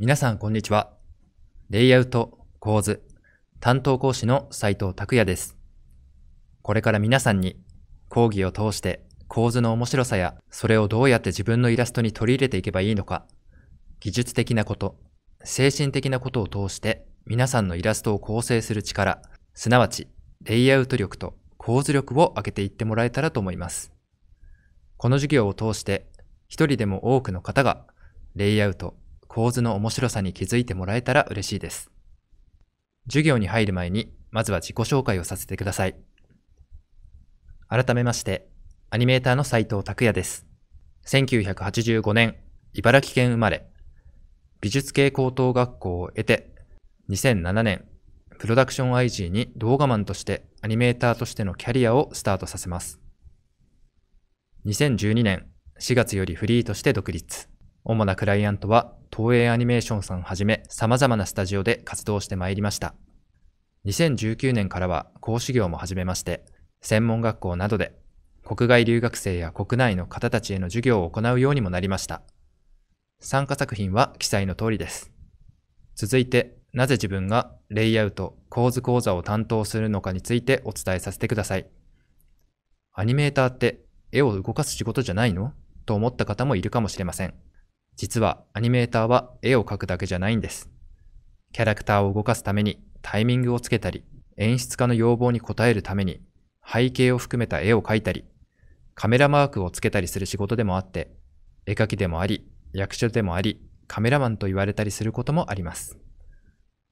皆さん、こんにちは。レイアウト、構図、担当講師の斉藤拓也です。これから皆さんに講義を通して構図の面白さや、それをどうやって自分のイラストに取り入れていけばいいのか、技術的なこと、精神的なことを通して皆さんのイラストを構成する力、すなわち、レイアウト力と構図力を上げていってもらえたらと思います。この授業を通して、一人でも多くの方が、レイアウト、構図の面白さに気づいてもらえたら嬉しいです。授業に入る前に、まずは自己紹介をさせてください。改めまして、アニメーターの斉藤拓也です。1985年、茨城県生まれ、美術系高等学校を得て、2007年、プロダクション IG に動画マンとしてアニメーターとしてのキャリアをスタートさせます。2012年4月よりフリーとして独立。主なクライアントは東映アニメーションさんはじめ様々なスタジオで活動してまいりました。2019年からは講師業も始めまして、専門学校などで国外留学生や国内の方たちへの授業を行うようにもなりました。参加作品は記載の通りです。続いて、なぜ自分がレイアウト、構図講座を担当するのかについてお伝えさせてください。アニメーターって絵を動かす仕事じゃないのと思った方もいるかもしれません。実はアニメーターは絵を描くだけじゃないんです。キャラクターを動かすためにタイミングをつけたり、演出家の要望に応えるために背景を含めた絵を描いたり、カメラマークをつけたりする仕事でもあって、絵描きでもあり、役所でもあり、カメラマンと言われたりすることもあります。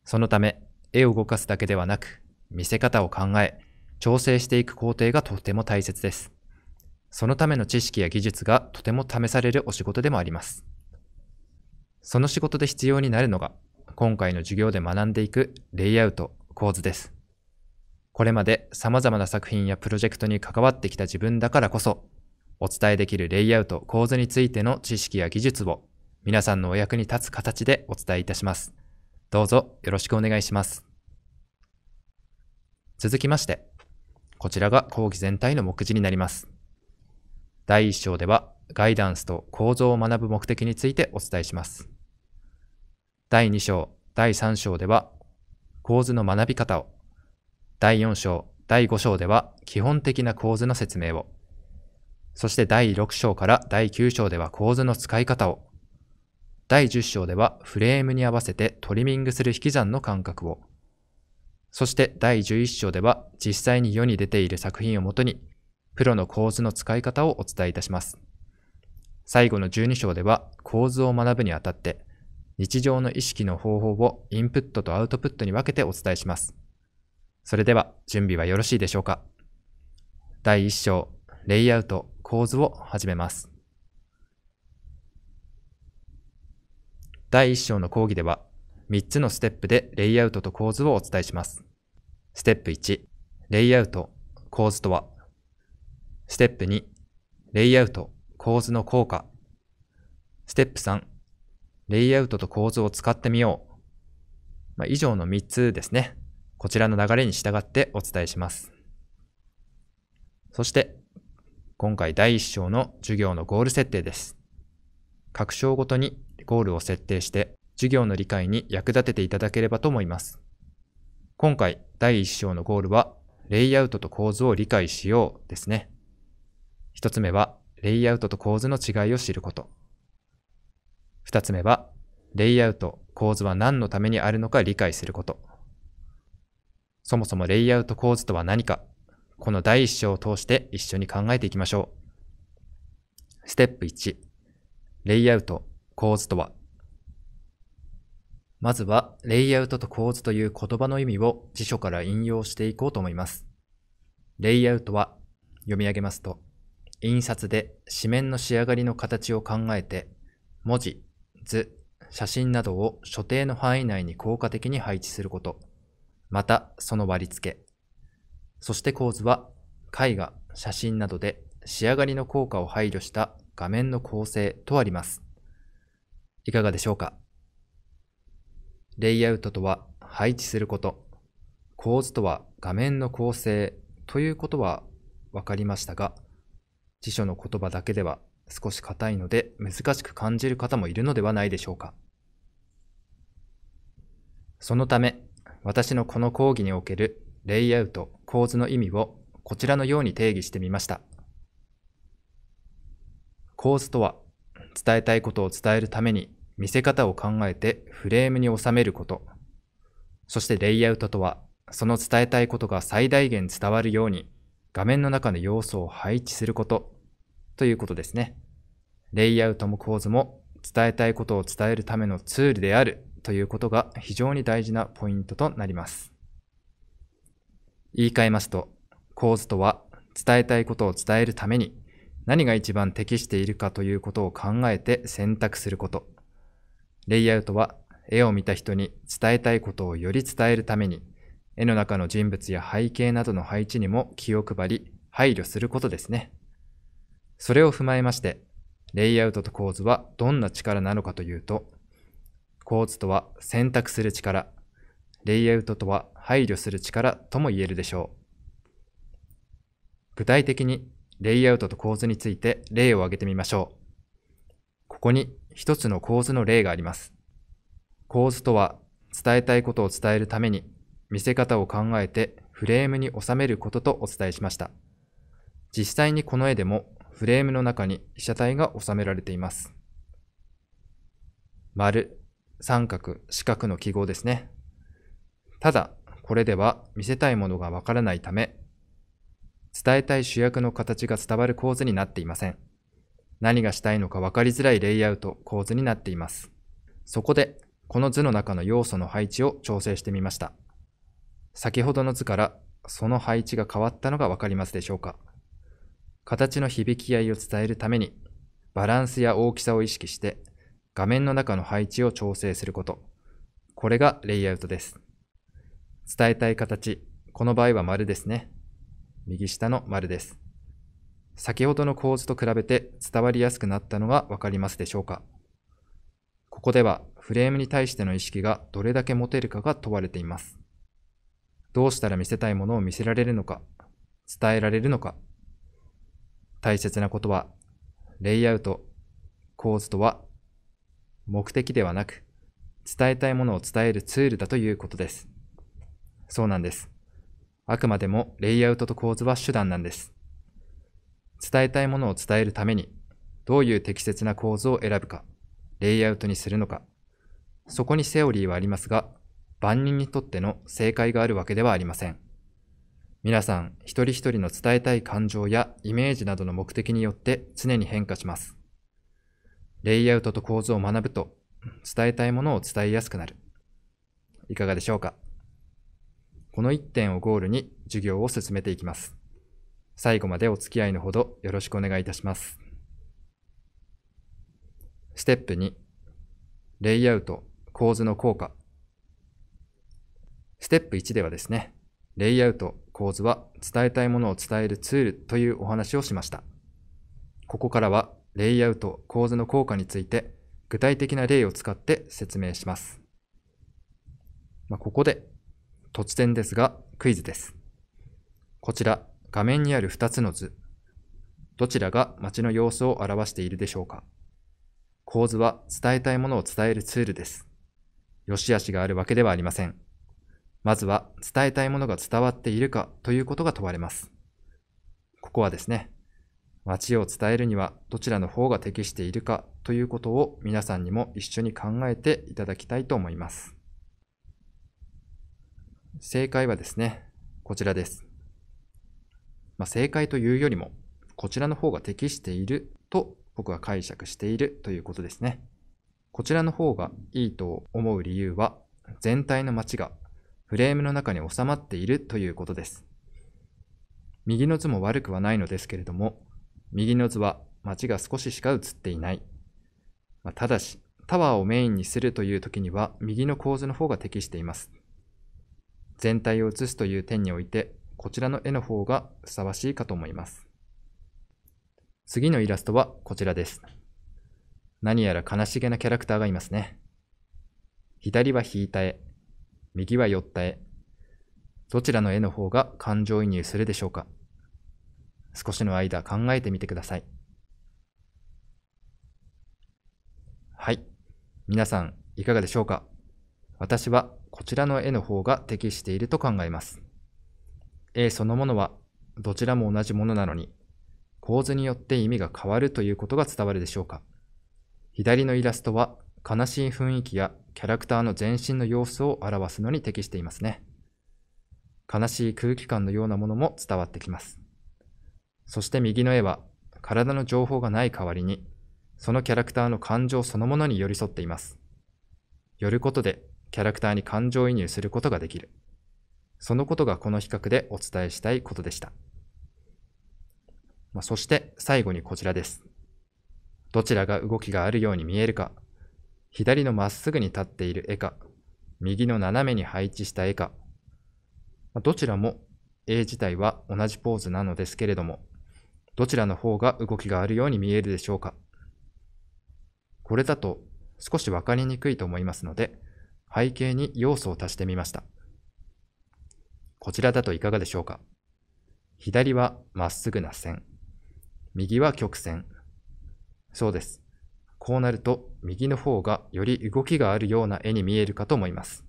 そのため、絵を動かすだけではなく、見せ方を考え、調整していく工程がとても大切です。そのための知識や技術がとても試されるお仕事でもあります。その仕事で必要になるのが、今回の授業で学んでいくレイアウト、構図です。これまで様々な作品やプロジェクトに関わってきた自分だからこそ、お伝えできるレイアウト、構図についての知識や技術を皆さんのお役に立つ形でお伝えいたします。どうぞよろしくお願いします。続きまして、こちらが講義全体の目次になります。第1章では、ガイダンスと構造を学ぶ目的についてお伝えします。第2章、第3章では構図の学び方を、第4章、第5章では基本的な構図の説明を、そして第6章から第9章では構図の使い方を、第10章ではフレームに合わせてトリミングする引き算の感覚を、そして第11章では実際に世に出ている作品をもとに、プロの構図の使い方をお伝えいたします。最後の12章では構図を学ぶにあたって、日常の意識の方法をインプットとアウトプットに分けてお伝えします。それでは準備はよろしいでしょうか第1章、レイアウト、構図を始めます。第1章の講義では、3つのステップでレイアウトと構図をお伝えします。ステップ1、レイアウト、構図とは。ステップ2、レイアウト、構図の効果。ステップ3、レイアウトと構図を使ってみよう。まあ、以上の3つですね。こちらの流れに従ってお伝えします。そして、今回第1章の授業のゴール設定です。各章ごとにゴールを設定して、授業の理解に役立てていただければと思います。今回、第1章のゴールは、レイアウトと構図を理解しようですね。1つ目は、レイアウトと構図の違いを知ること。2つ目は、レイアウト、構図は何のためにあるのか理解すること。そもそもレイアウト構図とは何か、この第一章を通して一緒に考えていきましょう。ステップ1、レイアウト、構図とは。まずは、レイアウトと構図という言葉の意味を辞書から引用していこうと思います。レイアウトは、読み上げますと、印刷で紙面の仕上がりの形を考えて、文字、図、写真などを所定の範囲内に効果的に配置すること、またその割り付け、そして構図は絵画、写真などで仕上がりの効果を配慮した画面の構成とあります。いかがでしょうかレイアウトとは配置すること、構図とは画面の構成ということは分かりましたが、辞書の言葉だけでは少し硬いので難しく感じる方もいるのではないでしょうか。そのため、私のこの講義におけるレイアウト、構図の意味をこちらのように定義してみました。構図とは、伝えたいことを伝えるために見せ方を考えてフレームに収めること。そしてレイアウトとは、その伝えたいことが最大限伝わるように画面の中の要素を配置することということですね。レイアウトも構図も伝えたいことを伝えるためのツールであるということが非常に大事なポイントとなります。言い換えますと、構図とは伝えたいことを伝えるために何が一番適しているかということを考えて選択すること。レイアウトは絵を見た人に伝えたいことをより伝えるために絵の中の人物や背景などの配置にも気を配り配慮することですね。それを踏まえまして、レイアウトと構図はどんな力なのかというと、構図とは選択する力、レイアウトとは配慮する力とも言えるでしょう。具体的にレイアウトと構図について例を挙げてみましょう。ここに一つの構図の例があります。構図とは伝えたいことを伝えるために見せ方を考えてフレームに収めることとお伝えしました。実際にこの絵でもフレームの中に被写体が収められています。丸、三角、四角の記号ですね。ただ、これでは見せたいものがわからないため、伝えたい主役の形が伝わる構図になっていません。何がしたいのか分かりづらいレイアウト構図になっています。そこで、この図の中の要素の配置を調整してみました。先ほどの図からその配置が変わったのがわかりますでしょうか形の響き合いを伝えるために、バランスや大きさを意識して、画面の中の配置を調整すること。これがレイアウトです。伝えたい形、この場合は丸ですね。右下の丸です。先ほどの構図と比べて伝わりやすくなったのがわかりますでしょうかここではフレームに対しての意識がどれだけ持てるかが問われています。どうしたら見せたいものを見せられるのか、伝えられるのか大切なことは、レイアウト、構図とは、目的ではなく、伝えたいものを伝えるツールだということです。そうなんです。あくまでもレイアウトと構図は手段なんです。伝えたいものを伝えるために、どういう適切な構図を選ぶか、レイアウトにするのか、そこにセオリーはありますが、万人にとっての正解があるわけではありません。皆さん一人一人の伝えたい感情やイメージなどの目的によって常に変化します。レイアウトと構図を学ぶと伝えたいものを伝えやすくなる。いかがでしょうかこの一点をゴールに授業を進めていきます。最後までお付き合いのほどよろしくお願いいたします。ステップ2、レイアウト、構図の効果。ステップ1ではですね、レイアウト、構図は伝えたいものを伝えるツールというお話をしました。ここからはレイアウト、構図の効果について具体的な例を使って説明します。まあ、ここで突然ですがクイズです。こちら画面にある2つの図、どちらが街の様子を表しているでしょうか構図は伝えたいものを伝えるツールです。良し悪しがあるわけではありません。まずは伝えたいものが伝わっているかということが問われます。ここはですね、街を伝えるにはどちらの方が適しているかということを皆さんにも一緒に考えていただきたいと思います。正解はですね、こちらです。まあ、正解というよりも、こちらの方が適していると僕は解釈しているということですね。こちらの方がいいと思う理由は、全体の街がフレームの中に収まっているということです。右の図も悪くはないのですけれども、右の図は街が少ししか映っていない。まあ、ただし、タワーをメインにするという時には右の構図の方が適しています。全体を映すという点において、こちらの絵の方がふさわしいかと思います。次のイラストはこちらです。何やら悲しげなキャラクターがいますね。左は引いた絵、右は寄った絵。どちらの絵の方が感情移入するでしょうか少しの間考えてみてください。はい。皆さん、いかがでしょうか私はこちらの絵の方が適していると考えます。絵そのものはどちらも同じものなのに、構図によって意味が変わるということが伝わるでしょうか左のイラストは悲しい雰囲気やキャラクターの全身の様子を表すのに適していますね。悲しい空気感のようなものも伝わってきます。そして右の絵は、体の情報がない代わりに、そのキャラクターの感情そのものに寄り添っています。寄ることで、キャラクターに感情移入することができる。そのことがこの比較でお伝えしたいことでした。まあ、そして最後にこちらです。どちらが動きがあるように見えるか左のまっすぐに立っている絵か、右の斜めに配置した絵か、どちらも絵自体は同じポーズなのですけれども、どちらの方が動きがあるように見えるでしょうか。これだと少しわかりにくいと思いますので、背景に要素を足してみました。こちらだといかがでしょうか。左はまっすぐな線。右は曲線。そうです。こうなると右の方がより動きがあるような絵に見えるかと思います。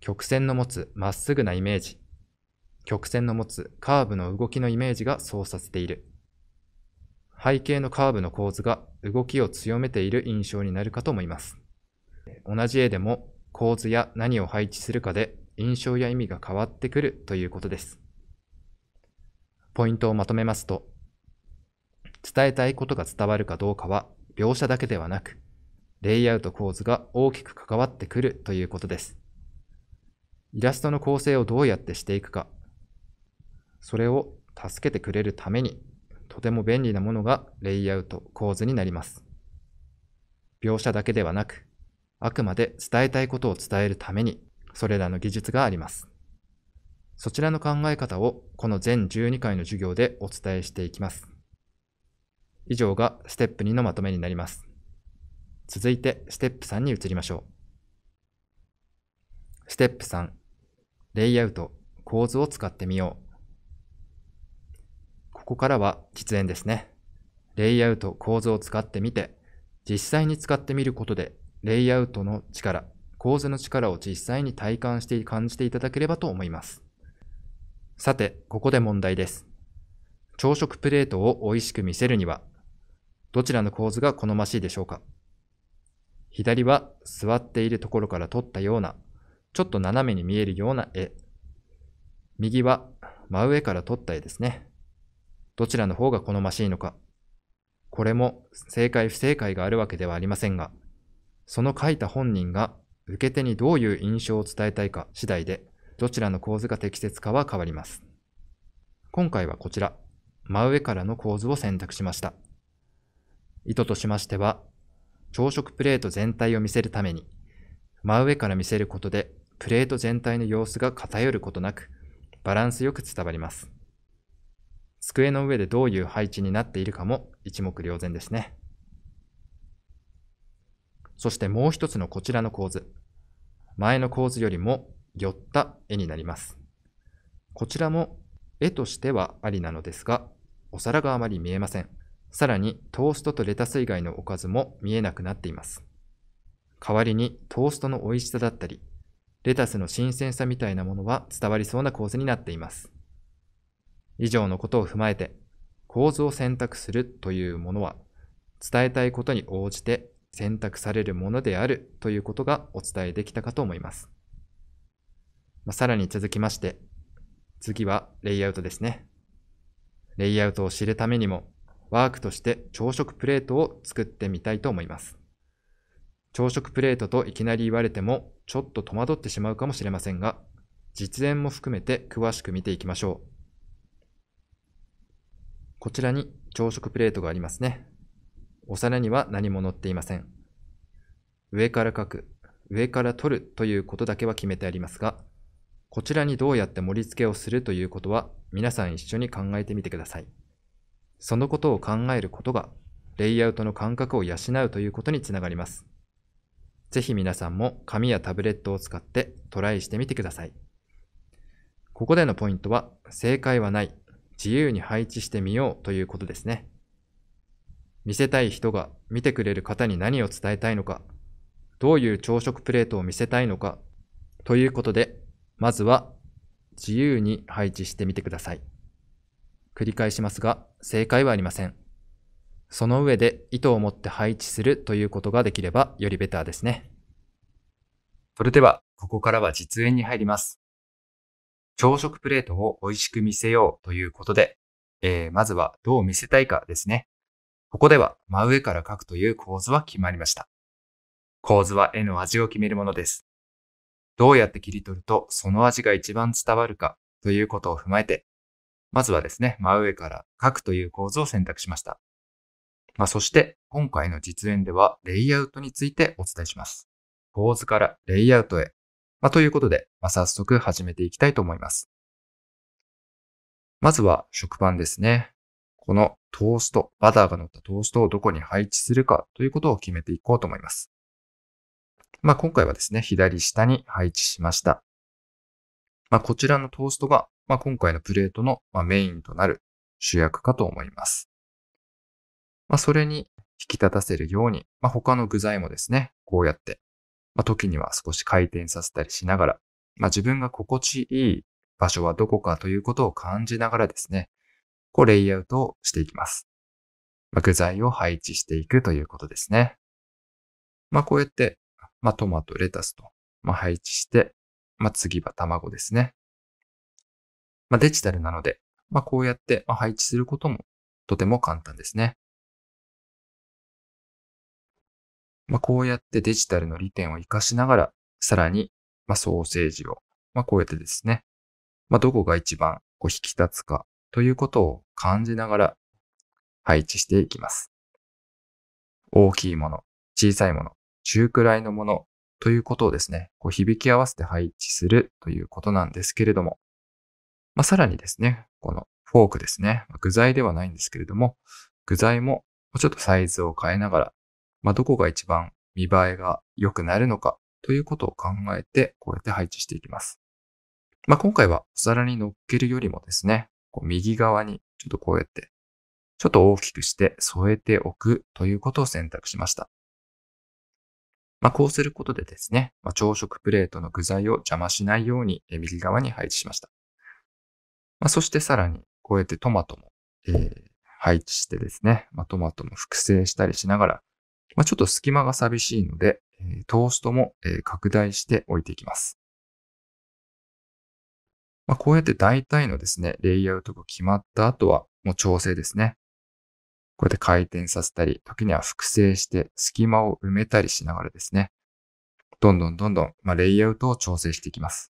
曲線の持つまっすぐなイメージ、曲線の持つカーブの動きのイメージがそうさせている。背景のカーブの構図が動きを強めている印象になるかと思います。同じ絵でも構図や何を配置するかで印象や意味が変わってくるということです。ポイントをまとめますと、伝えたいことが伝わるかどうかは描写だけではなく、レイアウト構図が大きく関わってくるということです。イラストの構成をどうやってしていくか、それを助けてくれるために、とても便利なものがレイアウト構図になります。描写だけではなく、あくまで伝えたいことを伝えるために、それらの技術があります。そちらの考え方をこの全12回の授業でお伝えしていきます。以上がステップ2のまとめになります。続いてステップ3に移りましょう。ステップ3、レイアウト、構図を使ってみよう。ここからは実演ですね。レイアウト、構図を使ってみて、実際に使ってみることで、レイアウトの力、構図の力を実際に体感して感じていただければと思います。さて、ここで問題です。朝食プレートを美味しく見せるには、どちらの構図が好ましいでしょうか左は座っているところから撮ったような、ちょっと斜めに見えるような絵。右は真上から撮った絵ですね。どちらの方が好ましいのか。これも正解不正解があるわけではありませんが、その書いた本人が受け手にどういう印象を伝えたいか次第で、どちらの構図が適切かは変わります。今回はこちら、真上からの構図を選択しました。意図としましては、朝食プレート全体を見せるために、真上から見せることで、プレート全体の様子が偏ることなく、バランスよく伝わります。机の上でどういう配置になっているかも一目瞭然ですね。そしてもう一つのこちらの構図。前の構図よりも寄った絵になります。こちらも絵としてはありなのですが、お皿があまり見えません。さらにトーストとレタス以外のおかずも見えなくなっています。代わりにトーストの美味しさだったり、レタスの新鮮さみたいなものは伝わりそうな構図になっています。以上のことを踏まえて、構図を選択するというものは、伝えたいことに応じて選択されるものであるということがお伝えできたかと思います。まあ、さらに続きまして、次はレイアウトですね。レイアウトを知るためにも、ワークとして朝食プレートを作ってみたいと思います。朝食プレートといきなり言われても、ちょっと戸惑ってしまうかもしれませんが、実演も含めて詳しく見ていきましょう。こちらに朝食プレートがありますね。お皿には何も載っていません。上から書く、上から取るということだけは決めてありますが、こちらにどうやって盛り付けをするということは皆さん一緒に考えてみてください。そのことを考えることが、レイアウトの感覚を養うということにつながります。ぜひ皆さんも紙やタブレットを使ってトライしてみてください。ここでのポイントは、正解はない、自由に配置してみようということですね。見せたい人が見てくれる方に何を伝えたいのか、どういう朝食プレートを見せたいのか、ということで、まずは自由に配置してみてください。繰り返しますが、正解はありません。その上で意図を持って配置するということができればよりベターですね。それでは、ここからは実演に入ります。朝食プレートを美味しく見せようということで、えー、まずはどう見せたいかですね。ここでは真上から書くという構図は決まりました。構図は絵の味を決めるものです。どうやって切り取るとその味が一番伝わるかということを踏まえて、まずはですね、真上から書くという構図を選択しました。まあ、そして、今回の実演では、レイアウトについてお伝えします。構図からレイアウトへ。まあ、ということで、まあ、早速始めていきたいと思います。まずは、食パンですね。このトースト、バターが乗ったトーストをどこに配置するかということを決めていこうと思います。まあ、今回はですね、左下に配置しました。まあ、こちらのトーストがまあ、今回のプレートの、まメインとなる主役かと思います。まあ、それに引き立たせるように、まあ、他の具材もですね、こうやって、まあ、時には少し回転させたりしながら、まあ、自分が心地いい場所はどこかということを感じながらですね、こうレイアウトをしていきます。まあ、具材を配置していくということですね。まあ、こうやって、まあ、トマト、レタスと、まあ、配置して、まあ、次は卵ですね。まあ、デジタルなので、まあ、こうやって配置することもとても簡単ですね。まあ、こうやってデジタルの利点を活かしながら、さらに、まソーセージを、まこうやってですね、まどこが一番こう引き立つかということを感じながら配置していきます。大きいもの、小さいもの、中くらいのものということをですね、こう響き合わせて配置するということなんですけれども、まあ、さらにですね、このフォークですね、具材ではないんですけれども、具材もちょっとサイズを変えながら、まあ、どこが一番見栄えが良くなるのかということを考えて、こうやって配置していきます。まあ、今回はお皿に乗っけるよりもですね、こう右側にちょっとこうやって、ちょっと大きくして添えておくということを選択しました。まあ、こうすることでですね、まあ、朝食プレートの具材を邪魔しないように右側に配置しました。まあ、そしてさらに、こうやってトマトも、えー、配置してですね、まあ、トマトも複製したりしながら、まあ、ちょっと隙間が寂しいので、えトーストも、え拡大して置いていきます。まあ、こうやって大体のですね、レイアウトが決まった後は、もう調整ですね。こうやって回転させたり、時には複製して隙間を埋めたりしながらですね、どんどんどんどん、まあ、レイアウトを調整していきます。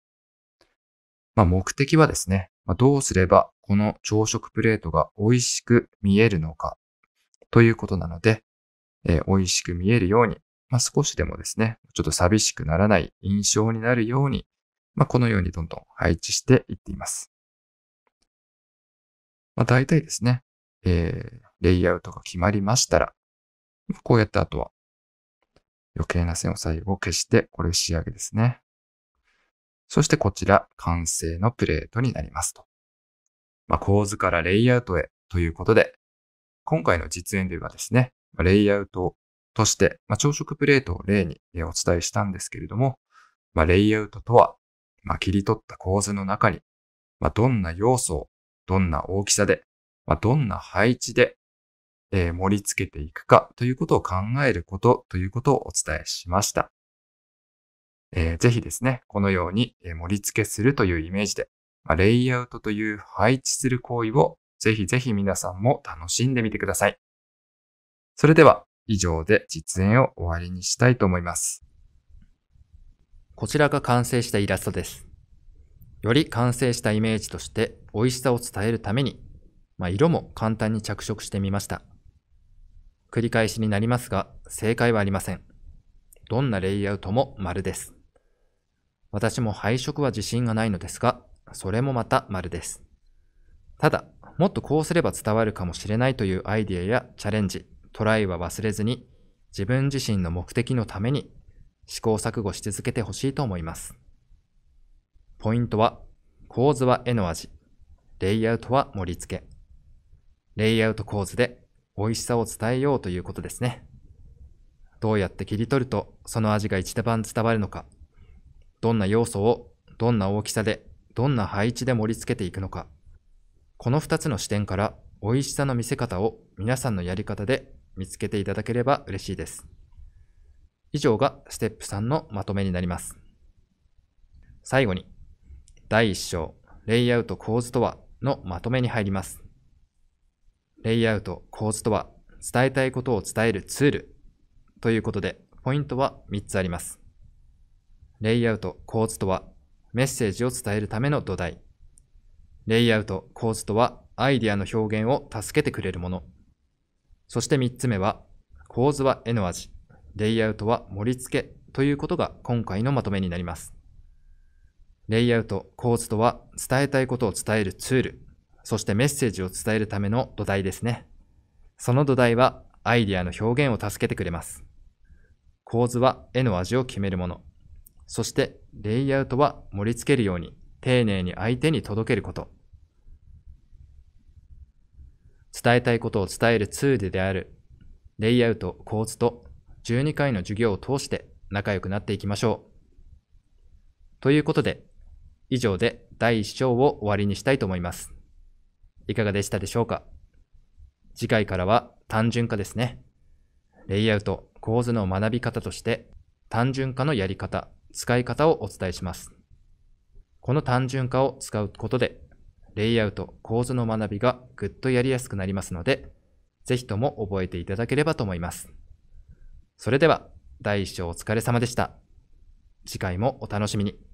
まあ、目的はですね、どうすればこの朝食プレートが美味しく見えるのかということなので、えー、美味しく見えるように、まあ、少しでもですね、ちょっと寂しくならない印象になるように、まあ、このようにどんどん配置していっています。まあ、大体ですね、えー、レイアウトが決まりましたら、こうやった後は余計な線を最後消して、これ仕上げですね。そしてこちら、完成のプレートになりますと。まあ、構図からレイアウトへということで、今回の実演ではですね、レイアウトとして、まあ、朝食プレートを例にお伝えしたんですけれども、まあ、レイアウトとは、まあ、切り取った構図の中に、まあ、どんな要素を、どんな大きさで、まあ、どんな配置で、えー、盛り付けていくかということを考えることということをお伝えしました。えー、ぜひですね、このように盛り付けするというイメージで、まあ、レイアウトという配置する行為をぜひぜひ皆さんも楽しんでみてください。それでは以上で実演を終わりにしたいと思います。こちらが完成したイラストです。より完成したイメージとして美味しさを伝えるために、まあ、色も簡単に着色してみました。繰り返しになりますが、正解はありません。どんなレイアウトも丸です。私も配色は自信がないのですが、それもまた丸です。ただ、もっとこうすれば伝わるかもしれないというアイディアやチャレンジ、トライは忘れずに、自分自身の目的のために試行錯誤し続けてほしいと思います。ポイントは、構図は絵の味、レイアウトは盛り付け。レイアウト構図で美味しさを伝えようということですね。どうやって切り取るとその味が一番伝わるのかどんな要素を、どんな大きさで、どんな配置で盛り付けていくのか。この2つの視点から、美味しさの見せ方を皆さんのやり方で見つけていただければ嬉しいです。以上がステップ3のまとめになります。最後に、第1章、レイアウト構図とはのまとめに入ります。レイアウト構図とは、伝えたいことを伝えるツールということで、ポイントは3つあります。レイアウト、構図とは、メッセージを伝えるための土台。レイアウト、構図とは、アイディアの表現を助けてくれるもの。そして3つ目は、構図は絵の味、レイアウトは盛り付けということが今回のまとめになります。レイアウト、構図とは伝えたいことを伝えるツール、そしてメッセージを伝えるための土台ですね。その土台はアイディアの表現を助けてくれます。構図は絵の味を決めるもの。そして、レイアウトは盛り付けるように、丁寧に相手に届けること。伝えたいことを伝えるツールである、レイアウト、構図と、12回の授業を通して仲良くなっていきましょう。ということで、以上で第1章を終わりにしたいと思います。いかがでしたでしょうか次回からは単純化ですね。レイアウト、構図の学び方として、単純化のやり方使い方をお伝えします。この単純化を使うことで、レイアウト、構図の学びがぐっとやりやすくなりますので、ぜひとも覚えていただければと思います。それでは、第1章お疲れ様でした。次回もお楽しみに。